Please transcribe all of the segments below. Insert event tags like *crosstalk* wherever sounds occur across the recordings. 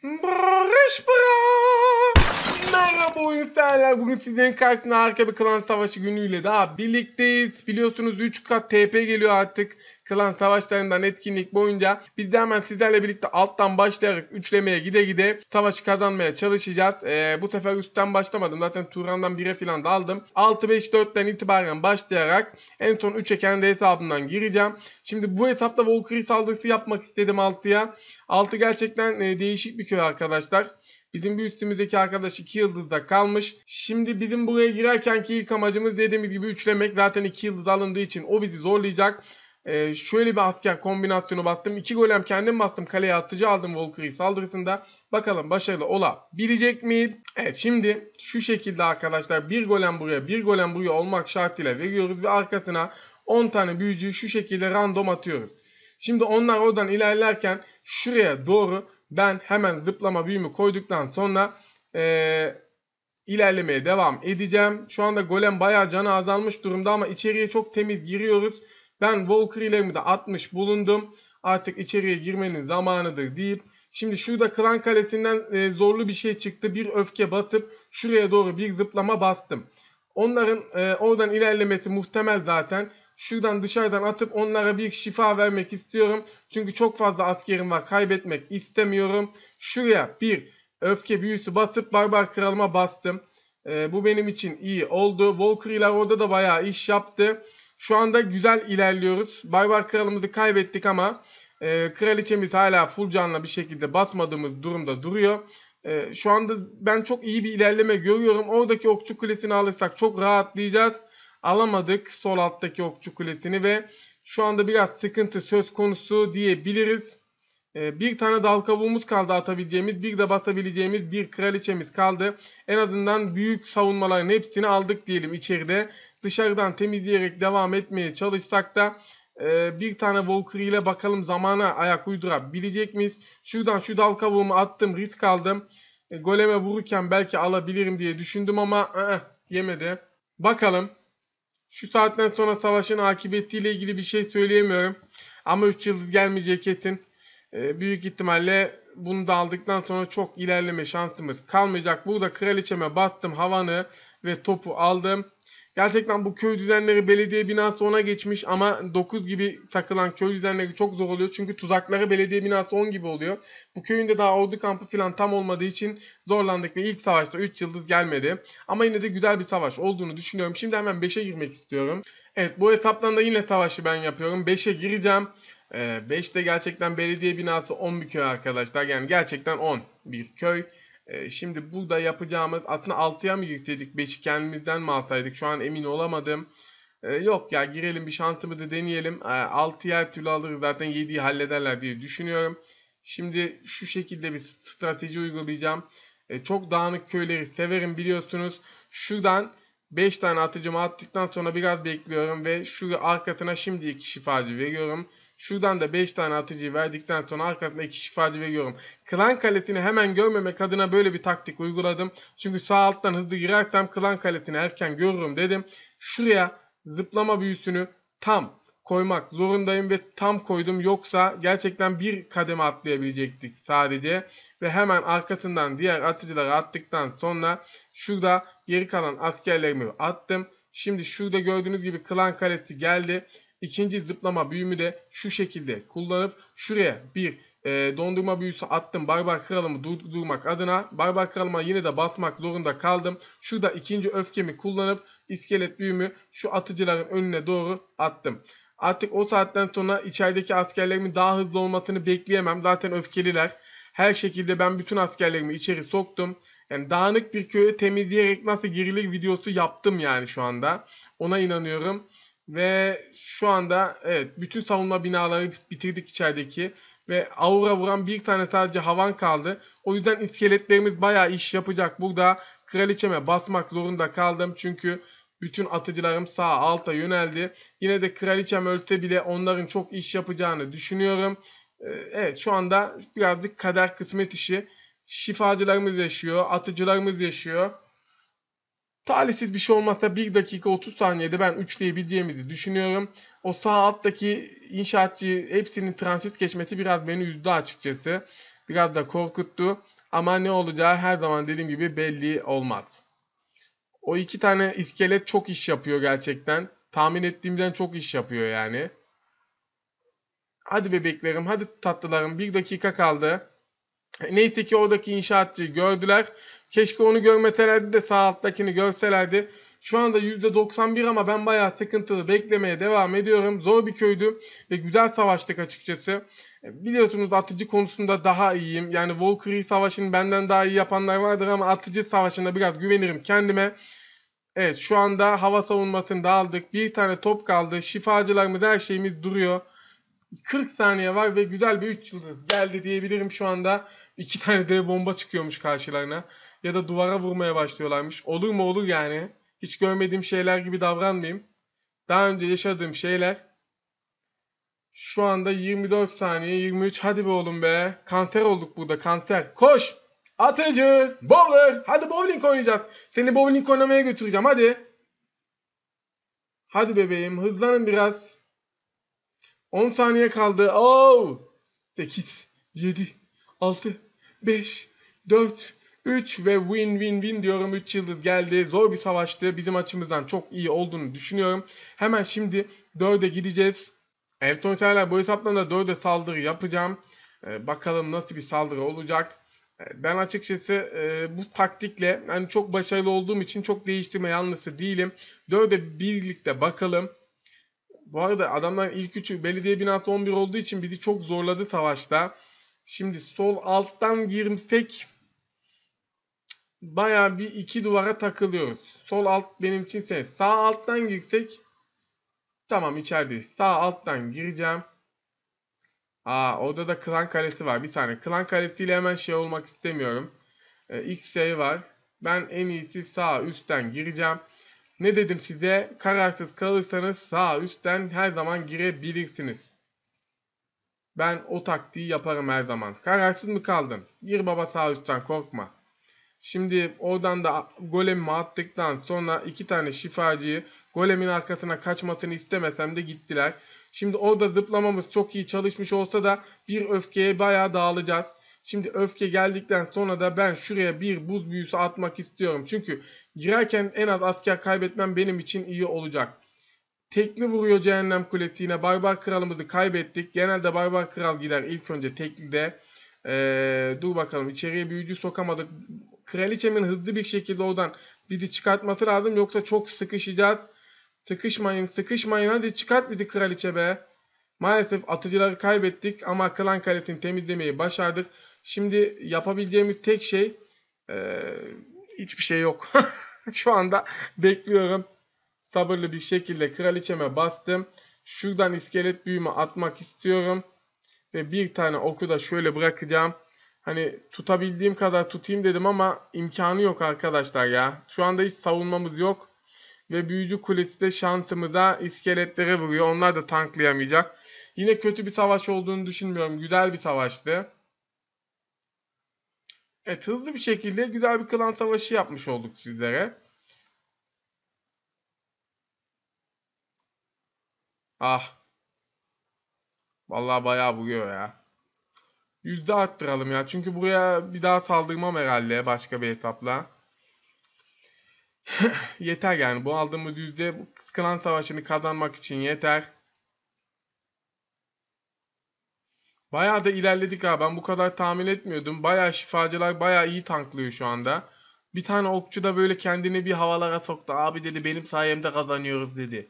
Respira. Merhaba oyun severler. Bugün sizlerin karşısında harika bir klan savaşı günüyle daha birlikteyiz. Biliyorsunuz 3 kat TP geliyor artık klan savaşlarından etkinlik boyunca. Biz de hemen sizlerle birlikte alttan başlayarak üçlemeye gide gide savaşı kazanmaya çalışacağız. Ee, bu sefer üstten başlamadım. Zaten Turan'dan 1'e falan da aldım. 6-5-4'ten itibaren başlayarak en son 3'e kendi hesabımdan gireceğim. Şimdi bu hesapta Valkyrie saldırısı yapmak istedim 6'ya. 6 gerçekten e, değişik bir köy arkadaşlar. Bizim bir üstümüzdeki arkadaş 2 yıldızda kalmış. Şimdi bizim buraya girerken ki ilk amacımız dediğimiz gibi üçlemek. Zaten 2 yıldız alındığı için o bizi zorlayacak. Ee, şöyle bir asker kombinasyonu bastım. 2 golem kendim bastım. Kaleye atıcı aldım Valkyrie saldırısında. Bakalım başarılı olabilecek mi? Evet şimdi şu şekilde arkadaşlar bir golem buraya bir golem buraya olmak şartıyla veriyoruz. Ve arkasına 10 tane büyücüyü şu şekilde random atıyoruz. Şimdi onlar oradan ilerlerken şuraya doğru ben hemen zıplama büyümü koyduktan sonra e, ilerlemeye devam edeceğim. Şu anda golem bayağı canı azalmış durumda ama içeriye çok temiz giriyoruz. Ben Walker ilerimi de 60 bulundum. Artık içeriye girmenin zamanıdır deyip Şimdi şurada klan kalesinden e, zorlu bir şey çıktı. Bir öfke basıp şuraya doğru bir zıplama bastım. Onların e, oradan ilerlemesi muhtemel zaten. Şuradan dışarıdan atıp onlara bir şifa vermek istiyorum. Çünkü çok fazla askerim var. Kaybetmek istemiyorum. Şuraya bir öfke büyüsü basıp barbar kralıma bastım. Ee, bu benim için iyi oldu. ile orada da bayağı iş yaptı. Şu anda güzel ilerliyoruz. Barbar kralımızı kaybettik ama e, kraliçemiz hala full canla bir şekilde basmadığımız durumda duruyor. E, şu anda ben çok iyi bir ilerleme görüyorum. Oradaki okçu kulesini alırsak çok rahatlayacağız alamadık sol alttaki okçu kulesini ve şu anda biraz sıkıntı söz konusu diyebiliriz. Ee, bir tane dal kavuğumuz kaldı atabileceğimiz, bir de basabileceğimiz bir kraliçemiz kaldı. En azından büyük savunmaların hepsini aldık diyelim içeride. Dışarıdan temizleyerek devam etmeye çalışsak da e, bir tane Walker ile bakalım zamana ayak uydurabilecek miyiz? Şuradan şu dal kavuğumu attım, risk aldım. E, goleme vururken belki alabilirim diye düşündüm ama ı -ı, yemedi. Bakalım şu saatten sonra savaşın akıbetiyle ilgili bir şey söyleyemiyorum. Ama 3 yıldız gelmeyecek kesin. E, büyük ihtimalle bunu da aldıktan sonra çok ilerleme şansımız kalmayacak. Burada kraliçeme bastım havanı ve topu aldım. Gerçekten bu köy düzenleri belediye binası ona geçmiş ama 9 gibi takılan köy düzenleri çok zor oluyor. Çünkü tuzakları belediye binası 10 gibi oluyor. Bu köyünde daha ordu kampı falan tam olmadığı için zorlandık ve ilk savaşta 3 yıldız gelmedi. Ama yine de güzel bir savaş olduğunu düşünüyorum. Şimdi hemen 5'e girmek istiyorum. Evet bu hesaptan da yine savaşı ben yapıyorum. 5'e gireceğim. 5'te ee, gerçekten belediye binası 10 bir köy arkadaşlar. Yani gerçekten 10 bir köy. E, şimdi burada yapacağımız aslında 6'ya mı yükledik 5'i kendimizden mi altaydık şu an emin olamadım. Ee, yok ya girelim bir şansımızı deneyelim. E, ee, 6'yı türlü alırız zaten 7'yi hallederler diye düşünüyorum. Şimdi şu şekilde bir strateji uygulayacağım. çok dağınık köyleri severim biliyorsunuz. Şuradan 5 tane atıcımı attıktan sonra biraz bekliyorum ve şu arkasına şimdi iki şifacı veriyorum. Şuradan da 5 tane atıcıyı verdikten sonra arkasında 2 şifacı veriyorum. Klan kalesini hemen görmemek adına böyle bir taktik uyguladım. Çünkü sağ alttan hızlı girersem klan kalesini erken görürüm dedim. Şuraya zıplama büyüsünü tam koymak zorundayım ve tam koydum. Yoksa gerçekten bir kademe atlayabilecektik sadece. Ve hemen arkasından diğer atıcıları attıktan sonra şurada geri kalan askerlerimi attım. Şimdi şurada gördüğünüz gibi klan kalesi geldi İkinci zıplama büyümü de şu şekilde kullanıp şuraya bir e, dondurma büyüsü attım. Barbar kralımı durdurmak adına barbar kralıma yine de basmak zorunda kaldım. Şurada ikinci öfkemi kullanıp iskelet büyümü şu atıcıların önüne doğru attım. Artık o saatten sonra içerideki askerlerimin daha hızlı olmasını bekleyemem. Zaten öfkeliler. Her şekilde ben bütün askerlerimi içeri soktum. Yani dağınık bir köyü temizleyerek nasıl girilir videosu yaptım yani şu anda. Ona inanıyorum. Ve şu anda evet bütün savunma binaları bitirdik içerideki. Ve aura vuran bir tane sadece havan kaldı. O yüzden iskeletlerimiz bayağı iş yapacak. Burada kraliçeme basmak zorunda kaldım. Çünkü bütün atıcılarım sağ alta yöneldi. Yine de kraliçem ölse bile onların çok iş yapacağını düşünüyorum. Ee, evet şu anda birazcık kader kısmet işi. Şifacılarımız yaşıyor, atıcılarımız yaşıyor. Talihsiz bir şey olmazsa 1 dakika 30 saniyede ben üçleyebileceğimizi düşünüyorum. O sağ alttaki inşaatçı hepsinin transit geçmesi biraz beni üzdü açıkçası. Biraz da korkuttu. Ama ne olacağı her zaman dediğim gibi belli olmaz. O iki tane iskelet çok iş yapıyor gerçekten. Tahmin ettiğimden çok iş yapıyor yani. Hadi bebeklerim, hadi tatlılarım. Bir dakika kaldı. Neyse ki oradaki inşaatçıyı gördüler Keşke onu görmeselerdi de sağ alttakini görselerdi. Şu anda %91 ama ben bayağı sıkıntılı beklemeye devam ediyorum. Zor bir köydü ve güzel savaştık açıkçası. E, biliyorsunuz atıcı konusunda daha iyiyim. Yani Valkyrie savaşını benden daha iyi yapanlar vardır ama atıcı savaşında biraz güvenirim kendime. Evet şu anda hava savunmasını da aldık. Bir tane top kaldı. Şifacılarımız her şeyimiz duruyor. 40 saniye var ve güzel bir 3 yıldız geldi diyebilirim şu anda. 2 tane de bomba çıkıyormuş karşılarına ya da duvara vurmaya başlıyorlarmış. Olur mu olur yani. Hiç görmediğim şeyler gibi davranmayayım. Daha önce yaşadığım şeyler şu anda 24 saniye 23 hadi be oğlum be. Kanser olduk burada kanser. Koş. Atıcı. Bowler. Hadi bowling oynayacağız. Seni bowling oynamaya götüreceğim hadi. Hadi bebeğim hızlanın biraz. 10 saniye kaldı. Oo! 8, 7, 6, 5, 4, 3 ve win win win diyorum. 3 yıldız geldi. Zor bir savaştı. Bizim açımızdan çok iyi olduğunu düşünüyorum. Hemen şimdi 4'e gideceğiz. Elton Serler bu hesaptan da 4'e saldırı yapacağım. Ee, bakalım nasıl bir saldırı olacak. Ee, ben açıkçası e, bu taktikle yani çok başarılı olduğum için çok değiştirme yanlısı değilim. 4'e birlikte bakalım. Bu arada adamlar ilk üçü belediye binası 11 olduğu için bizi çok zorladı savaşta. Şimdi sol alttan girsek baya bir iki duvara takılıyoruz. Sol alt benim için içinse sağ alttan girsek tamam içerideyiz. Sağ alttan gireceğim. Aa orada da klan kalesi var. Bir tane klan kalesiyle hemen şey olmak istemiyorum. Ee, X şey var. Ben en iyisi sağ üstten gireceğim. Ne dedim size? Kararsız kalırsanız sağ üstten her zaman girebilirsiniz. Ben o taktiği yaparım her zaman. Kararsız mı kaldın? Gir baba sağ üstten korkma. Şimdi oradan da golemi attıktan sonra iki tane şifacıyı golemin arkasına kaçmasını istemesem de gittiler. Şimdi orada zıplamamız çok iyi çalışmış olsa da bir öfkeye bayağı dağılacağız. Şimdi öfke geldikten sonra da ben şuraya bir buz büyüsü atmak istiyorum. Çünkü girerken en az asker kaybetmem benim için iyi olacak. Tekli vuruyor cehennem kulesi yine barbar kralımızı kaybettik. Genelde barbar kral gider ilk önce teklide. Ee, dur bakalım içeriye büyücü sokamadık kraliçemin hızlı bir şekilde oradan bizi çıkartması lazım. Yoksa çok sıkışacağız. Sıkışmayın sıkışmayın hadi çıkart bizi kraliçe be. Maalesef atıcıları kaybettik ama Klan Kalesi'ni temizlemeyi başardık. Şimdi yapabileceğimiz tek şey e, hiçbir şey yok. *laughs* Şu anda bekliyorum. Sabırlı bir şekilde kraliçeme bastım. Şuradan iskelet büyüme atmak istiyorum. Ve bir tane oku da şöyle bırakacağım. Hani tutabildiğim kadar tutayım dedim ama imkanı yok arkadaşlar ya. Şu anda hiç savunmamız yok. Ve büyücü kulesi de şansımıza iskeletlere vuruyor. Onlar da tanklayamayacak. Yine kötü bir savaş olduğunu düşünmüyorum. Güzel bir savaştı. Evet hızlı bir şekilde güzel bir klan savaşı yapmış olduk sizlere. Ah. Vallahi bayağı vuruyor ya. Yüzde arttıralım ya. Çünkü buraya bir daha saldırmam herhalde başka bir etapla *sighs* yeter yani. Bu aldığımız yüzde bu klan savaşını kazanmak için yeter. Bayağı da ilerledik ha. Ben bu kadar tahmin etmiyordum. Bayağı şifacılar bayağı iyi tanklıyor şu anda. Bir tane okçu da böyle kendini bir havalara soktu. Abi dedi benim sayemde kazanıyoruz dedi.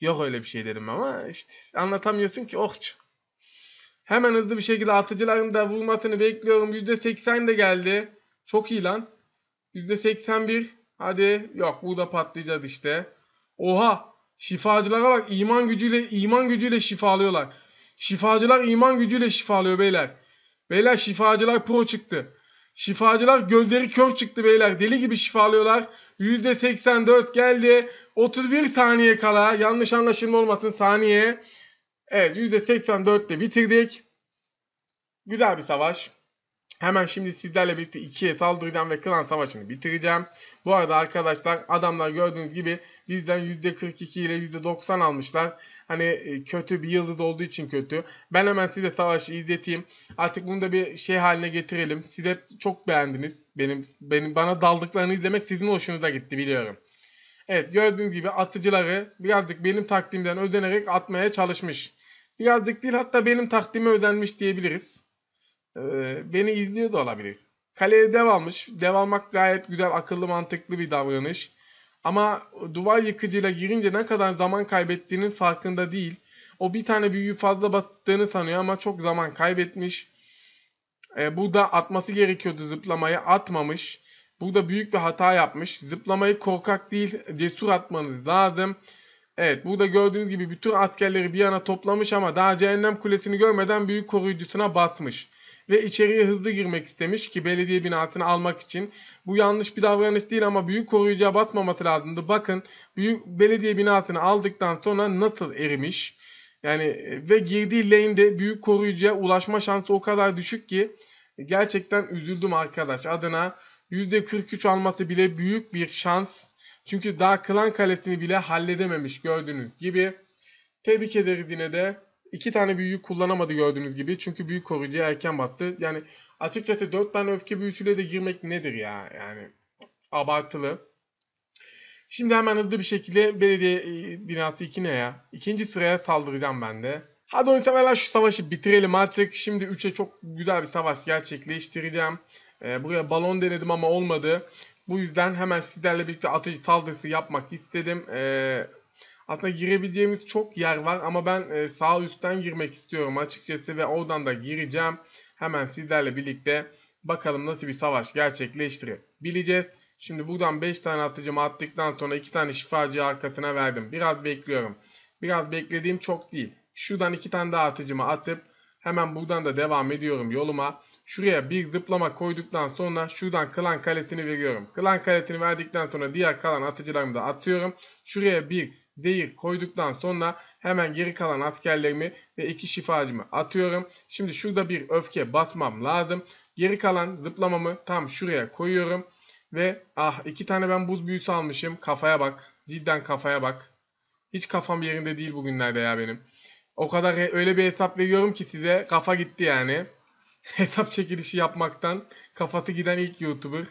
Yok öyle bir şey dedim ama işte anlatamıyorsun ki okçu. Hemen hızlı bir şekilde atıcıların da vurmasını bekliyorum. %80 de geldi. Çok iyi lan. %81. Hadi. Yok burada patlayacağız işte. Oha. Şifacılara bak. iman gücüyle iman gücüyle şifalıyorlar. Şifacılar iman gücüyle şifalıyor beyler. Beyler şifacılar pro çıktı. Şifacılar gözleri kör çıktı beyler. Deli gibi şifalıyorlar. %84 geldi. 31 saniye kala. Yanlış anlaşılma olmasın saniye. Evet %84 ile bitirdik. Güzel bir savaş. Hemen şimdi sizlerle birlikte ikiye saldıracağım ve klan savaşını bitireceğim. Bu arada arkadaşlar adamlar gördüğünüz gibi bizden %42 ile %90 almışlar. Hani e, kötü bir yıldız olduğu için kötü. Ben hemen size savaşı izleteyim. Artık bunu da bir şey haline getirelim. Siz çok beğendiniz. Benim, benim bana daldıklarını izlemek sizin hoşunuza gitti biliyorum. Evet gördüğünüz gibi atıcıları birazcık benim takdimden özenerek atmaya çalışmış. Birazcık değil hatta benim takdime özenmiş diyebiliriz. Ee, beni izliyor da olabilir. Kaleye dev almış. Dev almak gayet güzel, akıllı, mantıklı bir davranış. Ama duvar yıkıcıyla girince ne kadar zaman kaybettiğinin farkında değil. O bir tane büyüyü fazla battığını sanıyor ama çok zaman kaybetmiş. Ee, bu da atması gerekiyordu zıplamayı atmamış. Burada büyük bir hata yapmış. Zıplamayı korkak değil cesur atmanız lazım. Evet burada gördüğünüz gibi bütün askerleri bir yana toplamış ama daha cehennem kulesini görmeden büyük koruyucusuna basmış. Ve içeriye hızlı girmek istemiş ki belediye binasını almak için. Bu yanlış bir davranış değil ama büyük koruyucuya batmaması lazımdı. Bakın büyük belediye binasını aldıktan sonra nasıl erimiş. Yani e, ve girdiği lane'de büyük koruyucuya ulaşma şansı o kadar düşük ki gerçekten üzüldüm arkadaş adına. %43 alması bile büyük bir şans. Çünkü daha klan kalesini bile halledememiş gördüğünüz gibi. Tebrik ederiz yine de. İki tane büyüyü kullanamadı gördüğünüz gibi. Çünkü büyük koruyucuya erken battı. Yani açıkçası dört tane öfke büyüsüyle de girmek nedir ya? Yani abartılı. Şimdi hemen hızlı bir şekilde belediye e, binatı 2 ne ya? İkinci sıraya saldıracağım ben de. Hadi oyun severler şu savaşı bitirelim artık. Şimdi 3'e çok güzel bir savaş gerçekleştireceğim. E, buraya balon denedim ama olmadı. Bu yüzden hemen sizlerle birlikte atıcı saldırısı yapmak istedim. E, aslında girebileceğimiz çok yer var ama ben e, sağ üstten girmek istiyorum açıkçası ve oradan da gireceğim. Hemen sizlerle birlikte bakalım nasıl bir savaş gerçekleştirebileceğiz. Şimdi buradan 5 tane atıcımı attıktan sonra 2 tane şifacı arkasına verdim. Biraz bekliyorum. Biraz beklediğim çok değil. Şuradan 2 tane daha atıcımı atıp hemen buradan da devam ediyorum yoluma. Şuraya bir zıplama koyduktan sonra şuradan klan kalesini veriyorum. Klan kalesini verdikten sonra diğer kalan atıcılarımı da atıyorum. Şuraya bir zehir koyduktan sonra hemen geri kalan askerlerimi ve iki şifacımı atıyorum. Şimdi şurada bir öfke basmam lazım. Geri kalan zıplamamı tam şuraya koyuyorum. Ve ah iki tane ben buz büyüsü almışım. Kafaya bak. Cidden kafaya bak. Hiç kafam yerinde değil bugünlerde ya benim. O kadar öyle bir hesap veriyorum ki size kafa gitti yani hesap çekilişi yapmaktan kafası giden ilk YouTuber.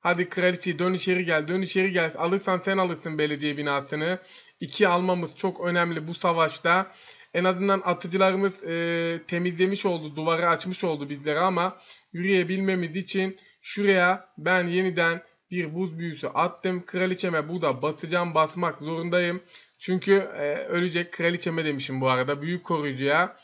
Hadi kraliçe dön içeri gel dön içeri gel alırsan sen alırsın belediye binasını. İki almamız çok önemli bu savaşta. En azından atıcılarımız e, temizlemiş oldu duvarı açmış oldu bizlere ama yürüyebilmemiz için şuraya ben yeniden bir buz büyüsü attım. Kraliçeme bu da basacağım basmak zorundayım. Çünkü e, ölecek kraliçeme demişim bu arada büyük koruyucuya.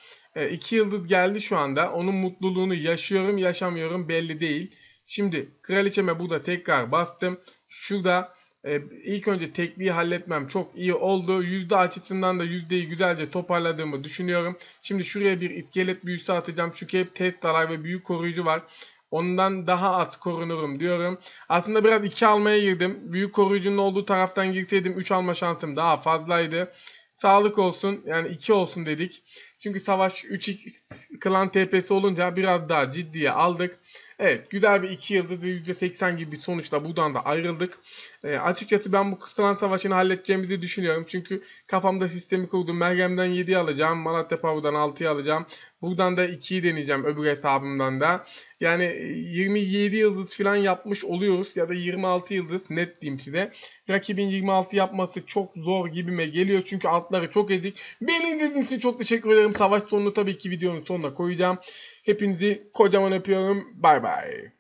2 e, yıldır geldi şu anda. Onun mutluluğunu yaşıyorum yaşamıyorum belli değil. Şimdi kraliçeme burada tekrar bastım. Şurada e, ilk önce tekliği halletmem çok iyi oldu. Yüzde açısından da yüzdeyi güzelce toparladığımı düşünüyorum. Şimdi şuraya bir iskelet büyüsü atacağım. Çünkü hep test testalar ve büyük koruyucu var. Ondan daha az korunurum diyorum. Aslında biraz 2 almaya girdim. Büyük koruyucunun olduğu taraftan girseydim 3 alma şansım daha fazlaydı. Sağlık olsun yani 2 olsun dedik. Çünkü savaş 3x klan TP'si olunca biraz daha ciddiye aldık. Evet güzel bir 2 yıldız ve %80 gibi bir sonuçla buradan da ayrıldık. E, açıkçası ben bu kısalan savaşını halledeceğimizi düşünüyorum. Çünkü kafamda sistemi kurdum. Mergem'den 7'yi alacağım. Malatya Pavu'dan 6'yı alacağım. Buradan da 2'yi deneyeceğim öbür hesabımdan da. Yani 27 e, yıldız falan yapmış oluyoruz. Ya da 26 yıldız net diyeyim size. Rakibin 26 yapması çok zor gibime geliyor. Çünkü altları çok ezik. Beni izlediğiniz için çok teşekkür ederim. Savaş sonunu tabii ki videonun sonuna koyacağım. Hepinizi kocaman öpüyorum. Bay bay.